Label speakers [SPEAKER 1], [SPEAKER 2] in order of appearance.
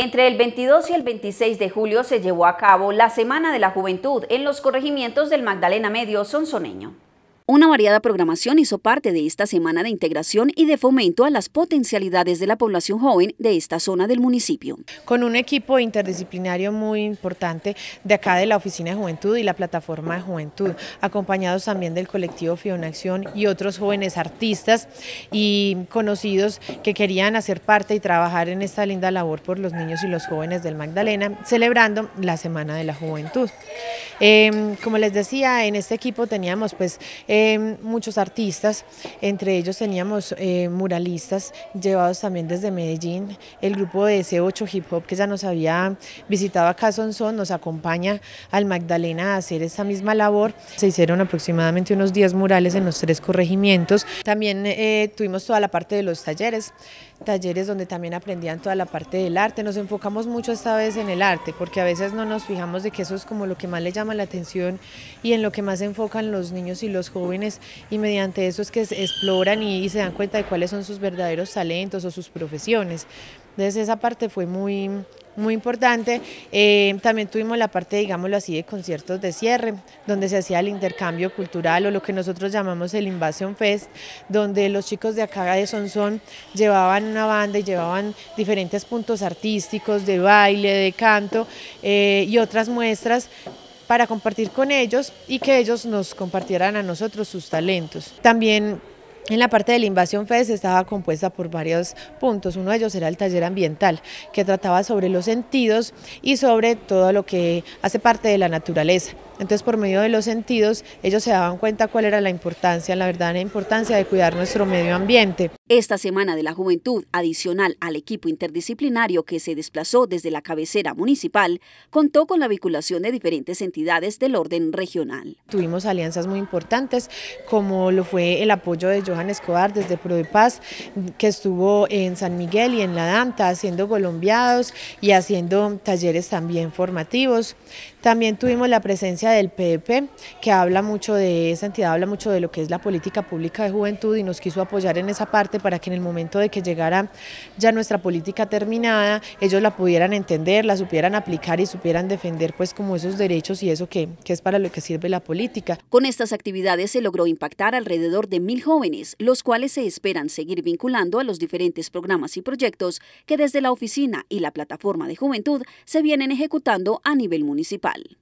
[SPEAKER 1] Entre el 22 y el 26 de julio se llevó a cabo la Semana de la Juventud en los corregimientos del Magdalena Medio Sonsoneño. Una variada programación hizo parte de esta semana de integración y de fomento a las potencialidades de la población joven de esta zona del municipio. Con un equipo interdisciplinario muy importante de acá de la Oficina de Juventud y la
[SPEAKER 2] Plataforma de Juventud, acompañados también del colectivo Acción y otros jóvenes artistas y conocidos que querían hacer parte y trabajar en esta linda labor por los niños y los jóvenes del Magdalena, celebrando la Semana de la Juventud. Em, como les decía, en este equipo teníamos pues em, muchos artistas, entre ellos teníamos eh, muralistas llevados también desde Medellín, el grupo de C8 Hip Hop que ya nos había visitado acá Son, nos acompaña al Magdalena a hacer esta misma labor. Se hicieron aproximadamente unos 10 murales en los tres corregimientos. También eh, tuvimos toda la parte de los talleres, talleres donde también aprendían toda la parte del arte. Nos enfocamos mucho esta vez en el arte porque a veces no nos fijamos de que eso es como lo que más le llama la atención y en lo que más se enfocan los niños y los jóvenes y mediante eso es que exploran y, se dan cuenta de cuáles son sus verdaderos talentos o sus profesiones. Entonces esa parte fue muy, muy importante. Eh, también tuvimos la parte, digámoslo así, de conciertos de cierre, donde se hacía el intercambio cultural o lo que nosotros llamamos el Invasion Fest, donde los chicos de acá de Sonsón llevaban una banda y llevaban diferentes puntos artísticos de baile, de canto eh, y otras muestras para compartir con ellos y que ellos nos compartieran a nosotros sus talentos. También en la parte de la Invasión FES estaba compuesta por varios puntos, uno de ellos era el taller ambiental, que trataba sobre los sentidos y sobre todo lo que hace parte de la naturaleza. Entonces, por
[SPEAKER 1] medio de los sentidos, ellos se daban cuenta cuál era la importancia, la verdadera importancia de cuidar nuestro medio ambiente. Esta Semana de la Juventud, adicional al equipo interdisciplinario que se desplazó desde la cabecera municipal, contó con la vinculación de diferentes entidades del orden regional.
[SPEAKER 2] Tuvimos alianzas muy importantes, como lo fue el apoyo de Johan Escobar desde Pro de Paz, que estuvo en San Miguel y en La Danta haciendo colombiados y haciendo talleres también formativos. También tuvimos la presencia del PDP, que habla mucho de esa entidad, habla mucho de lo que es la política pública de juventud y nos quiso apoyar en esa parte para que en el momento de que llegara ya nuestra política terminada, ellos la pudieran entender, la supieran aplicar y supieran defender pues como esos derechos y eso que es para lo que sirve la política.
[SPEAKER 1] Con estas actividades se logró impactar alrededor de mil jóvenes, los cuales se esperan seguir vinculando a los diferentes programas y proyectos que desde la oficina y la plataforma de juventud se vienen ejecutando a nivel municipal.